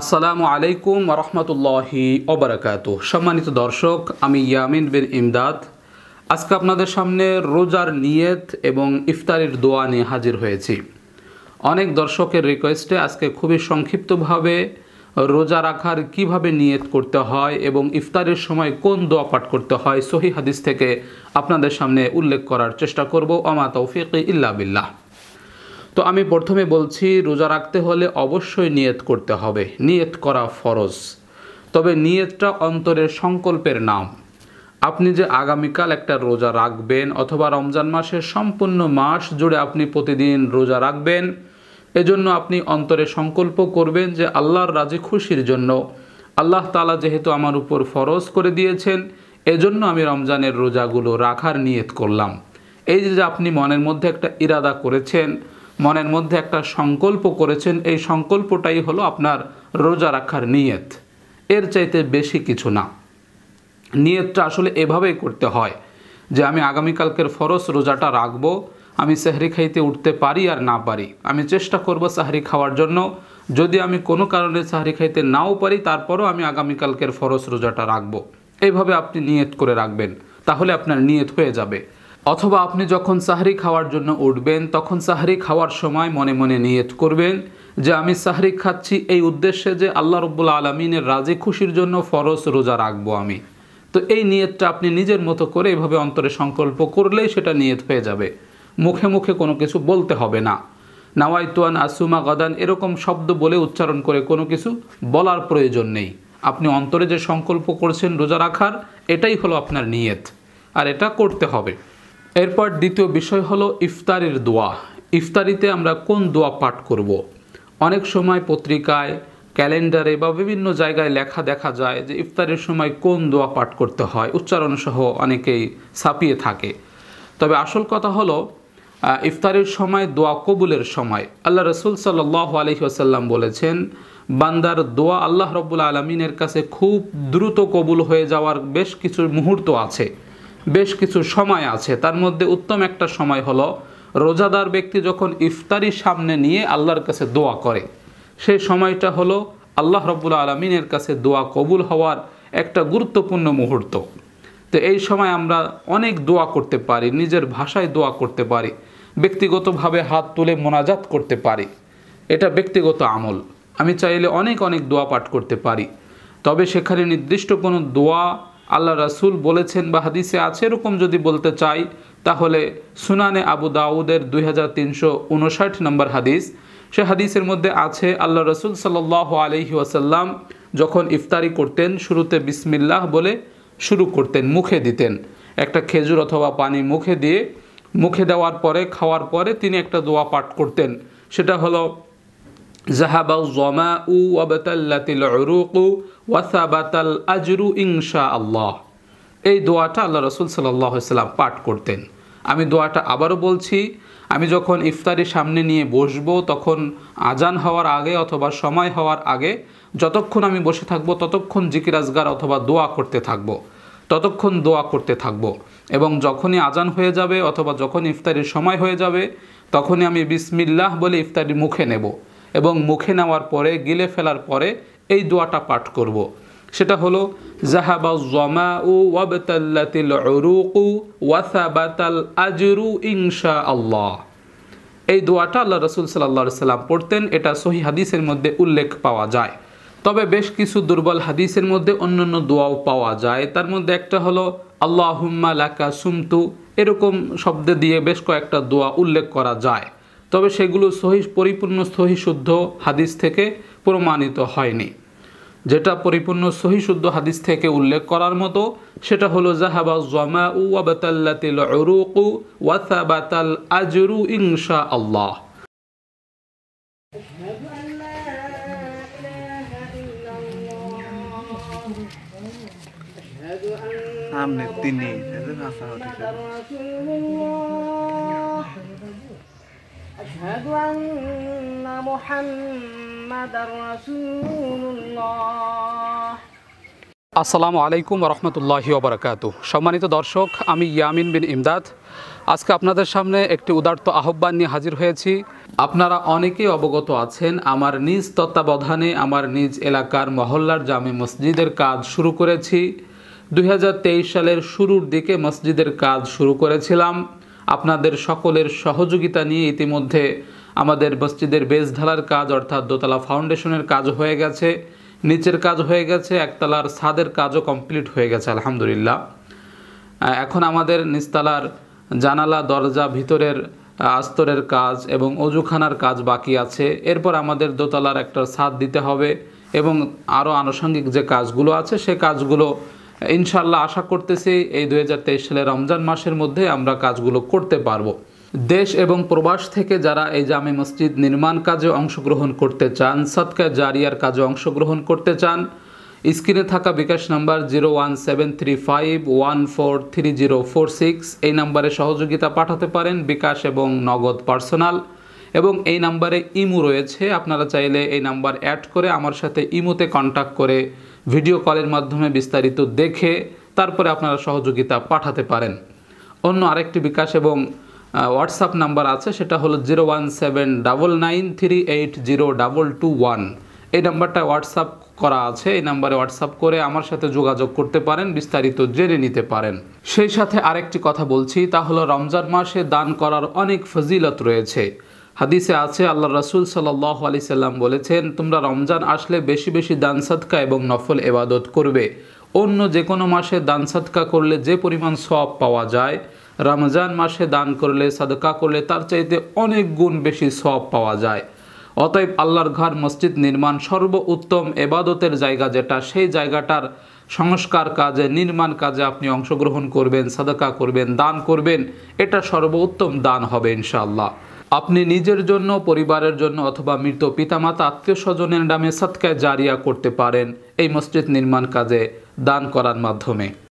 আসসালামু আলাইকুম রহমতুল্লাহি ওবরাকাত সম্মানিত দর্শক আমি ইয়ামিন বিন ইমদাদ আজকে আপনাদের সামনে রোজার নিয়ত এবং ইফতারির দোয়া নিয়ে হাজির হয়েছি অনেক দর্শকের রিকোয়েস্টে আজকে খুবই সংক্ষিপ্তভাবে রোজা রাখার কিভাবে নিয়ত করতে হয় এবং ইফতারের সময় কোন দোয়া পাঠ করতে হয় সহি হাদিস থেকে আপনাদের সামনে উল্লেখ করার চেষ্টা করব অমা তৌফিক ইল্লা বিল্লাহ তো আমি প্রথমে বলছি রোজা রাখতে হলে অবশ্যই নিয়ত করতে হবে নিয়ত করা ফরজ তবে নিয়তটা অন্তরের সংকল্পের নাম আপনি যে আগামীকাল একটা রোজা রাখবেন অথবা রমজান মাসের সম্পূর্ণ মাস জুড়ে আপনি প্রতিদিন রোজা রাখবেন এজন্য আপনি অন্তরে সংকল্প করবেন যে আল্লাহর রাজি খুশির জন্য আল্লাহ তালা যেহেতু আমার উপর ফরজ করে দিয়েছেন এজন্য আমি রমজানের রোজাগুলো রাখার নিয়ত করলাম এই যে আপনি মনের মধ্যে একটা ইরাদা করেছেন মনের মধ্যে একটা সংকল্প করেছেন এই সংকল্পটাই হলো আপনার রোজা রাখার নিয়ত এর চাইতে বেশি কিছু না নিয়তটা আসলে এভাবেই করতে হয় যে আমি আগামীকালকের ফরস রোজাটা রাখব আমি সাহরি খাইতে উঠতে পারি আর না পারি আমি চেষ্টা করব সাহরি খাওয়ার জন্য যদি আমি কোনো কারণে সাহরি খাইতে নাও পারি তারপরও আমি আগামীকালকের ফরস রোজাটা রাখবো এইভাবে আপনি নিয়ত করে রাখবেন তাহলে আপনার নিয়ত হয়ে যাবে অথবা আপনি যখন সাহরি খাওয়ার জন্য উঠবেন তখন সাহরি খাওয়ার সময় মনে মনে নিয়ত করবেন যে আমি সাহরি খাচ্ছি এই উদ্দেশ্যে যে আল্লাহ রব্বুল আলমিনের রাজি খুশির জন্য ফরজ রোজা রাখবো আমি তো এই নিয়তটা আপনি নিজের মতো করে এভাবে অন্তরে সংকল্প করলেই সেটা নিয়ত হয়ে যাবে মুখে মুখে কোনো কিছু বলতে হবে না নাওয়াইতোয়ান আসুমা গদান এরকম শব্দ বলে উচ্চারণ করে কোনো কিছু বলার প্রয়োজন নেই আপনি অন্তরে যে সংকল্প করছেন রোজা রাখার এটাই হলো আপনার নিয়ত আর এটা করতে হবে এরপর দ্বিতীয় বিষয় হলো ইফতারের দোয়া ইফতারিতে আমরা কোন দোয়া পাঠ করব। অনেক সময় পত্রিকায় ক্যালেন্ডারে বা বিভিন্ন জায়গায় লেখা দেখা যায় যে ইফতারের সময় কোন দোয়া পাঠ করতে হয় উচ্চারণ সহ অনেকেই ছাপিয়ে থাকে তবে আসল কথা হল ইফতারের সময় দোয়া কবুলের সময় আল্লাহ রসুল সাল্লাহ আলহিহাসাল্লাম বলেছেন বান্দার দোয়া আল্লাহ রব্বুল আলমিনের কাছে খুব দ্রুত কবুল হয়ে যাওয়ার বেশ কিছু মুহূর্ত আছে বেশ কিছু সময় আছে তার মধ্যে উত্তম একটা সময় হলো রোজাদার ব্যক্তি যখন ইফতারি সামনে নিয়ে আল্লাহর কাছে দোয়া করে সেই সময়টা হলো আল্লাহ রব্বুল আলমিনের কাছে দোয়া কবুল হওয়ার একটা গুরুত্বপূর্ণ মুহূর্ত তো এই সময় আমরা অনেক দোয়া করতে পারি নিজের ভাষায় দোয়া করতে পারি ব্যক্তিগতভাবে হাত তুলে মোনাজাত করতে পারি এটা ব্যক্তিগত আমল আমি চাইলে অনেক অনেক দোয়া পাঠ করতে পারি তবে সেখানে নির্দিষ্ট কোনো দোয়া আল্লাহ রাসুল বলেছেন বা হাদিসে আছে এরকম যদি বলতে চাই তাহলে সুনানে আবু দাউদের দুই হাজার তিনশো উনষাট নম্বর হাদিস সে হাদিসের মধ্যে আছে আল্লাহ রসুল সাল আলহি ওয়াসাল্লাম যখন ইফতারি করতেন শুরুতে বিসমিল্লাহ বলে শুরু করতেন মুখে দিতেন একটা খেজুর অথবা পানি মুখে দিয়ে মুখে দেওয়ার পরে খাওয়ার পরে তিনি একটা দোয়া পাঠ করতেন সেটা হলো জাহাবা জমা উ العروق وثبت الأجر إن ইনশা আল্লাহ এই দোয়াটা আল্লাহ রসুল সাল্লাহ সাল্লাম পাঠ করতেন আমি দোয়াটা আবারও বলছি আমি যখন ইফতারি সামনে নিয়ে বসবো তখন আজান হওয়ার আগে অথবা সময় হওয়ার আগে যতক্ষণ আমি বসে থাকবো ততক্ষণ জিকিরাজগার অথবা দোয়া করতে থাকবো ততক্ষণ দোয়া করতে থাকবো এবং যখনই আজান হয়ে যাবে অথবা যখন ইফতারির সময় হয়ে যাবে তখনই আমি বিসমিল্লাহ বলে ইফতারি মুখে নেব এবং মুখে নেওয়ার পরে গিলে ফেলার পরে এই দোয়াটা পাঠ করব। সেটা হলো জাহাবা জমা উ ওয়াবতাল্লাতিল উরুকু ওয়াসাবাতাল আজরু ইনশা আল্লাহ এই দোয়াটা আল্লাহ রসুল সাল্লা সাল্লাম পড়তেন এটা সহি হাদিসের মধ্যে উল্লেখ পাওয়া যায় তবে বেশ কিছু দুর্বল হাদিসের মধ্যে অন্যান্য দোয়াও পাওয়া যায় তার মধ্যে একটা হলো আল্লাহ লাকা সুমতু এরকম শব্দে দিয়ে বেশ কয়েকটা দোয়া উল্লেখ করা যায় তবে সেগুলো সহি পরিপূর্ণ সহি শুদ্ধ হাদিস থেকে প্রমাণিত হয়নি যেটা পরিপূর্ণ সহি শুদ্ধ হাদিস থেকে উল্লেখ করার মতো সেটা হলো জাহাবা জমা উ আবাতাল ওয়াসাবাতাল আজরু ইনশা আল্লাহ সামনে তিনি ভাষা أشهد أن محمد رسول الله আসসালামু আলাইকুম রহমতুল্লাহি ওবরাকাত সম্মানিত দর্শক আমি ইয়ামিন বিন ইমদাদ আজকে আপনাদের সামনে একটি উদার্ত আহ্বান নিয়ে হাজির হয়েছি আপনারা অনেকেই অবগত আছেন আমার নিজ তত্ত্বাবধানে আমার নিজ এলাকার মহল্লার জামে মসজিদের কাজ শুরু করেছি দুই সালের শুরুর দিকে মসজিদের কাজ শুরু করেছিলাম আপনাদের সকলের সহযোগিতা নিয়ে ইতিমধ্যে আমাদের মসজিদের বেশ ঢালার কাজ অর্থাৎ দোতলা ফাউন্ডেশনের কাজ হয়ে গেছে নিচের কাজ হয়ে গেছে একতলার ছাদের কাজও কমপ্লিট হয়ে গেছে আলহামদুলিল্লাহ এখন আমাদের নিস্তালার জানালা দরজা ভিতরের আস্তরের কাজ এবং অজুখানার কাজ বাকি আছে এরপর আমাদের দোতলার একটা ছাদ দিতে হবে এবং আরও আনুষঙ্গিক যে কাজগুলো আছে সে কাজগুলো ইনশাল্লাহ আশা করতেছি এই দু সালে রমজান মাসের মধ্যে আমরা কাজগুলো করতে পারবো দেশ এবং প্রবাস থেকে যারা এই জামে মসজিদ নির্মাণ কাজে অংশগ্রহণ করতে চান সৎকায় জারিয়ার কাজে অংশগ্রহণ করতে চান স্ক্রিনে থাকা bKash number zero one seven three five one four three zero four six এই নাম্বারে সহযোগিতা পাঠাতে পারেন বিকাশ এবং নগদ পার্সোনাল এবং এই নাম্বারে ইমু রয়েছে আপনারা চাইলে এই নাম্বার অ্যাড করে আমার সাথে ইমুতে কন্ট্যাক্ট করে ভিডিও কলের মাধ্যমে বিস্তারিত দেখে তারপরে আপনারা সহযোগিতা পাঠাতে পারেন অন্য আরেকটি বিকাশ এবং হোয়াটসঅ্যাপ নাম্বার আছে সেটা হলো zero one seven double nine three eight zero double two one এই নাম্বারটা হোয়াটসঅ্যাপ করা আছে এই নাম্বারে হোয়াটসঅ্যাপ করে আমার সাথে যোগাযোগ করতে পারেন বিস্তারিত জেনে নিতে পারেন সেই সাথে আরেকটি কথা বলছি তা হলো রমজান মাসে দান করার অনেক ফজিলত রয়েছে হাদিসে আছে আল্লাহ রসুল সাল্লাহ আলি সাল্লাম বলেছেন তোমরা রমজান আসলে বেশি বেশি দান সৎকা এবং নফল এবাদত করবে অন্য যে কোনো মাসে দান সৎকা করলে যে পরিমাণ সব পাওয়া যায় রমজান মাসে দান করলে সাদকা করলে তার চাইতে অনেক গুণ বেশি সব পাওয়া যায় অতএব আল্লাহর ঘর মসজিদ নির্মাণ সর্ব উত্তম এবাদতের জায়গা যেটা সেই জায়গাটার সংস্কার কাজে নির্মাণ কাজে আপনি অংশগ্রহণ করবেন সাদকা করবেন দান করবেন এটা সর্বোত্তম দান হবে ইনশাআল্লাহ আপনি নিজের জন্য পরিবারের জন্য অথবা মৃত পিতামাতা আত্মীয় স্বজনের নামে সৎকায় জারিয়া করতে পারেন এই মসজিদ নির্মাণ কাজে দান করার মাধ্যমে